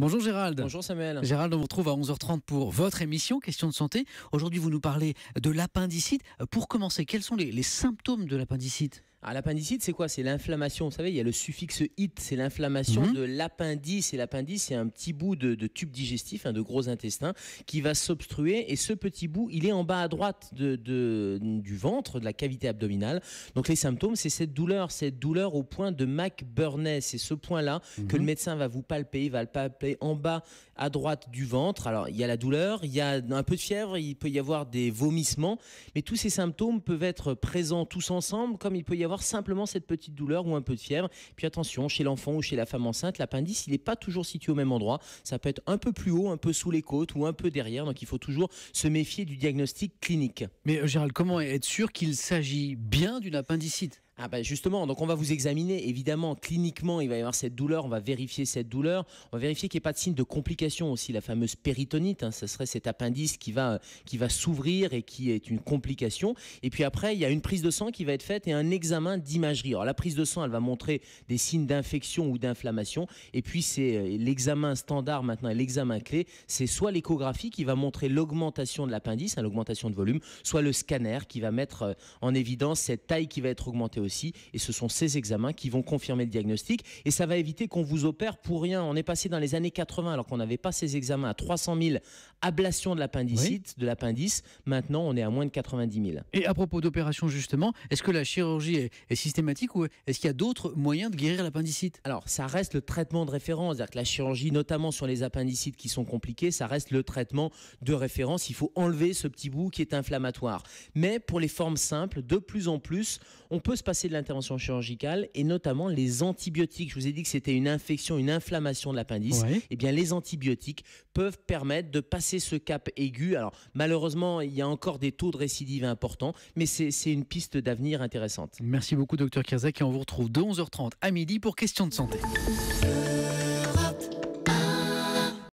Bonjour Gérald. Bonjour Samuel. Gérald, on vous retrouve à 11h30 pour votre émission Question de santé. Aujourd'hui, vous nous parlez de l'appendicite. Euh, pour commencer, quels sont les, les symptômes de l'appendicite alors ah, l'appendicite, c'est quoi C'est l'inflammation. Vous savez, il y a le suffixe it, c'est l'inflammation mhm. de l'appendice. Et l'appendice, c'est un petit bout de, tube digestif, hein, de gros intestin, qui va s'obstruer. Et ce petit bout, il est en bas à droite de, du ventre, de la cavité abdominale. Donc les symptômes, c'est cette douleur, cette douleur au point de McBurney. C'est ce point-là que le mhm. médecin va vous palper. Il va le palper en bas à droite du ventre. Alors il y a la douleur, il y a un peu de fièvre, il peut y avoir des vomissements. Mais tous ces symptômes peuvent être présents tous ensemble, comme il peut y avoir avoir simplement cette petite douleur ou un peu de fièvre. Puis attention, chez l'enfant ou chez la femme enceinte, l'appendice, il n'est pas toujours situé au même endroit. Ça peut être un peu plus haut, un peu sous les côtes ou un peu derrière. Donc il faut toujours se méfier du diagnostic clinique. Mais euh, Gérald, comment être sûr qu'il s'agit bien d'une appendicite ah ben justement, donc on va vous examiner. Évidemment, cliniquement, il va y avoir cette douleur. On va vérifier cette douleur. On va vérifier qu'il n'y ait pas de signe de complication aussi. La fameuse péritonite, hein, ce serait cet appendice qui va, euh, qui va s'ouvrir et qui est une complication. Et puis après, il y a une prise de sang qui va être faite et un examen d'imagerie. Alors la prise de sang, elle va montrer des signes d'infection ou d'inflammation. Et puis c'est euh, l'examen standard maintenant l'examen clé, c'est soit l'échographie qui va montrer l'augmentation de l'appendice, hein, l'augmentation de volume, soit le scanner qui va mettre euh, en évidence cette taille qui va être augmentée aussi et ce sont ces examens qui vont confirmer le diagnostic. Et ça va éviter qu'on vous opère pour rien. On est passé dans les années 80, alors qu'on n'avait pas ces examens, à 300 000 ablations de l'appendicite, de l'appendice. Maintenant, on est à moins de 90 000. Et à propos d'opérations justement, est-ce que la chirurgie est, systématique ou est-ce qu'il y a d'autres moyens de guérir l'appendicite Alors, ça reste le traitement de référence. C'est-à-dire que la chirurgie, notamment sur les appendicites qui sont compliqués, ça reste le traitement de référence. Il faut enlever ce petit bout qui est inflammatoire. Mais pour les formes simples, de plus en plus, on peut se passer de l'intervention chirurgicale et notamment les antibiotiques. Je vous ai dit que c'était une infection, une inflammation de l'appendice. et eh bien, les antibiotiques peuvent permettre de passer ce cap aigu. Alors, malheureusement, il y a encore des taux de récidive importants, mais c'est une piste d'avenir intéressante. Merci beaucoup, docteur Kierzak, et on vous retrouve de 11h30 à midi pour Questions de santé.